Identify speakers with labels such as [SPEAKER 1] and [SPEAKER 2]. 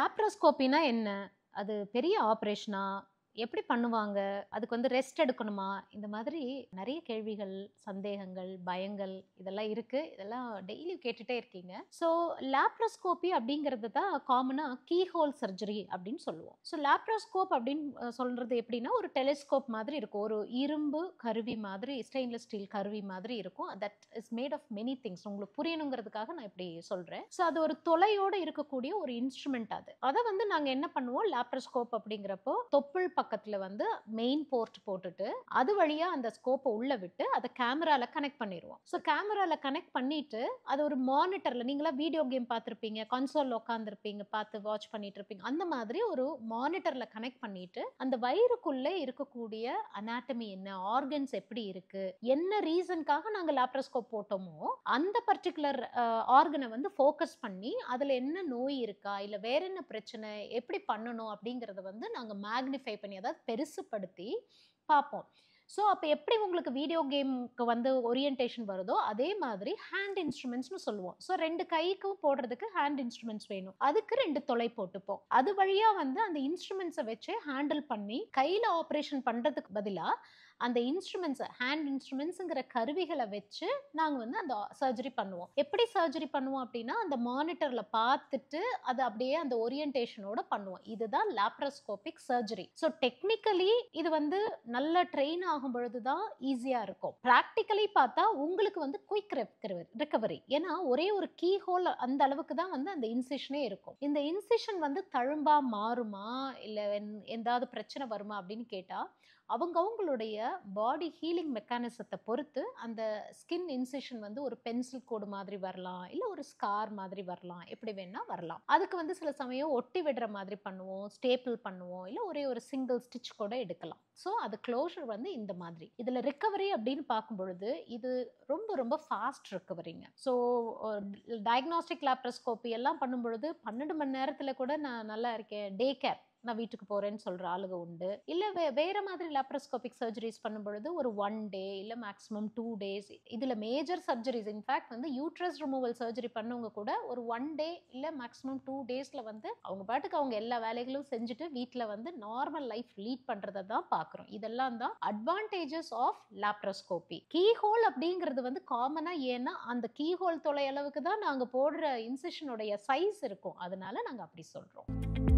[SPEAKER 1] லாப்ரோஸ்கோப்பினா என்ன அது பெரிய ஆப்ரேஷனா எப்படி பண்ணுவாங்க அதுக்கு வந்து ரெஸ்ட் எடுக்கணுமா இந்த மாதிரி நிறைய கேள்விகள் சந்தேகங்கள் பயங்கள் இதெல்லாம் இருக்குது இதெல்லாம் டெய்லி கேட்டுகிட்டே இருக்கீங்க ஸோ லேப்ரோஸ்கோப்பி அப்படிங்கிறது தான் காமனாக கீ சர்ஜரி அப்படின்னு சொல்லுவோம் ஸோ லேப்ரோஸ்கோப் அப்படின்னு சொல்கிறது எப்படின்னா ஒரு டெலிஸ்கோப் மாதிரி இருக்கும் ஒரு இரும்பு கருவி மாதிரி ஸ்டெயின்லெஸ் ஸ்டீல் கருவி மாதிரி இருக்கும் that is made of many things உங்களுக்கு புரியணுங்கிறதுக்காக நான் இப்படி சொல்கிறேன் ஸோ அது ஒரு தொலையோடு இருக்கக்கூடிய ஒரு இன்ஸ்ட்ருமெண்ட் அது அதை வந்து நாங்கள் என்ன பண்ணுவோம் லேப்ரோஸ்கோப் அப்படிங்கிறப்போ தொப்புள் பக்கத்தில் வந்து மெயின் போர்ட் போட்டுட்டு அது வழியாக அந்த ஸ்கோப்பை உள்ளே விட்டு அதை கேமராவில் கனெக்ட் பண்ணிடுவோம் ஸோ கேமராவில் கனெக்ட் பண்ணிட்டு அது ஒரு மானிட்டரில் நீங்களாம் வீடியோ கேம் பார்த்துருப்பீங்க கன்சோல் உட்காந்துருப்பீங்க பார்த்து வாட்ச் பண்ணிட்டு இருப்பீங்க அந்த மாதிரி ஒரு மானிட்டரில் கனெக்ட் பண்ணிட்டு அந்த வயிறுக்குள்ளே இருக்கக்கூடிய அனாட்டமி என்ன ஆர்கன்ஸ் எப்படி இருக்கு என்ன ரீசனுக்காக நாங்கள் லேப்டஸ்கோப் போட்டோமோ அந்த பர்டிகுலர் ஆர்கனை வந்து ஃபோக்கஸ் பண்ணி அதில் என்ன நோய் இருக்கா இல்லை வேற என்ன பிரச்சனை எப்படி பண்ணணும் அப்படிங்கிறத வந்து நாங்கள் மேக்னிஃபை பண்ணி பண்ணி அதாவது பெருசுப்படுத்தி பார்ப்போம் ஸோ அப்போ எப்படி உங்களுக்கு வீடியோ கேமுக்கு வந்து ஓரியன்டேஷன் வருதோ அதே மாதிரி ஹேண்ட் இன்ஸ்ட்ருமெண்ட்ஸ்னு சொல்லுவோம் ஸோ ரெண்டு கைக்கும் போடுறதுக்கு ஹேண்ட் இன்ஸ்ட்ருமெண்ட்ஸ் வேணும் அதுக்கு ரெண்டு தொலை போட்டுப்போம் அது வழியாக வந்து அந்த இன்ஸ்ட்ருமெண்ட்ஸை வச்சு ஹேண்டில் பண்ணி கையில் ஆப்ரேஷன் பண்ணுறதுக்கு பதிலாக அந்த இன்ஸ்ட்ருமெண்ட்ஸ் ஹேண்ட் இன்ஸ்ட்ருமெண்ட்ஸுங்கிற கருவிகளை வச்சு நாங்கள் வந்து அந்த சர்ஜரி பண்ணுவோம் எப்படி சர்ஜரி பண்ணுவோம் அப்படின்னா அந்த மானிட்டரில் பார்த்துட்டு அதை அப்படியே அந்த ஓரியன்டேஷனோட பண்ணுவோம் இதுதான் லேப்ரோஸ்கோபிக் சர்ஜரி ஸோ டெக்னிக்கலி இது வந்து நல்ல ட்ரெயின் ஆகும் பொழுது தான் ஈஸியாக இருக்கும் ப்ராக்டிக்கலி பார்த்தா உங்களுக்கு வந்து குயிக் ரிகவரி ஏன்னா ஒரே ஒரு கீ ஹோல் அந்த அளவுக்கு தான் வந்து அந்த இன்சிஷனே இருக்கும் இந்த இன்சிஷன் வந்து தழும்பா மாறுமா இல்லை என் எந்தாவது பிரச்சனை வருமா அப்படின்னு கேட்டால் அவங்க அவங்களுடைய பாடி ஹீலிங் மெக்கானிசத்தை பொறுத்து அந்த ஸ்கின் இன்செஷன் வந்து ஒரு பென்சில் கோடு மாதிரி வரலாம் இல்லை ஒரு ஸ்கார் மாதிரி வரலாம் எப்படி வேணால் வரலாம் அதுக்கு வந்து சில சமயம் ஒட்டி விடுற மாதிரி பண்ணுவோம் ஸ்டேபிள் பண்ணுவோம் இல்லை ஒரே ஒரு சிங்கிள் ஸ்டிச் கூட எடுக்கலாம் ஸோ அது க்ளோஷர் வந்து இந்த மாதிரி இதில் ரிக்கவரி அப்படின்னு பார்க்கும்பொழுது இது ரொம்ப ரொம்ப ஃபாஸ்ட் ரிக்கவரிங்க ஸோ டயக்னாஸ்டிக் லேப்ரஸ்கோப்பி எல்லாம் பண்ணும்பொழுது பன்னெண்டு மணி நேரத்தில் கூட நான் நல்லா இருக்கேன் டே கேர் நான் வீட்டுக்கு போகிறேன்னு சொல்கிற ஆளுங்க உண்டு இல்லை வே வேறு மாதிரி லாப்ரோஸ்கோபிக் சர்ஜரிஸ் பண்ணும் பொழுது ஒரு ஒன் டே இல்லை மேக்ஸிமம் டூ டேஸ் இதில் மேஜர் சர்ஜரிஸ் இன்ஃபேக்ட் வந்து யூட்ரஸ் ரிமூவல் சர்ஜரி பண்ணவங்க கூட ஒரு ஒன் டே இல்லை மேக்ஸிமம் டூ டேஸில் வந்து அவங்க பாட்டுக்கு அவங்க எல்லா வேலைகளும் செஞ்சுட்டு வீட்டில் வந்து நார்மல் லைஃப் லீட் பண்ணுறதை தான் பார்க்குறோம் இதெல்லாம் தான் அட்வான்டேஜஸ் ஆஃப் லேப்ரோஸ்கோபி கீஹோல் அப்படிங்கிறது வந்து காமனாக ஏன்னா அந்த கீஹோல் தொலை அளவுக்கு தான் நாங்கள் போடுற இன்சிஷனுடைய சைஸ் இருக்கும் அதனால நாங்கள் அப்படி சொல்கிறோம்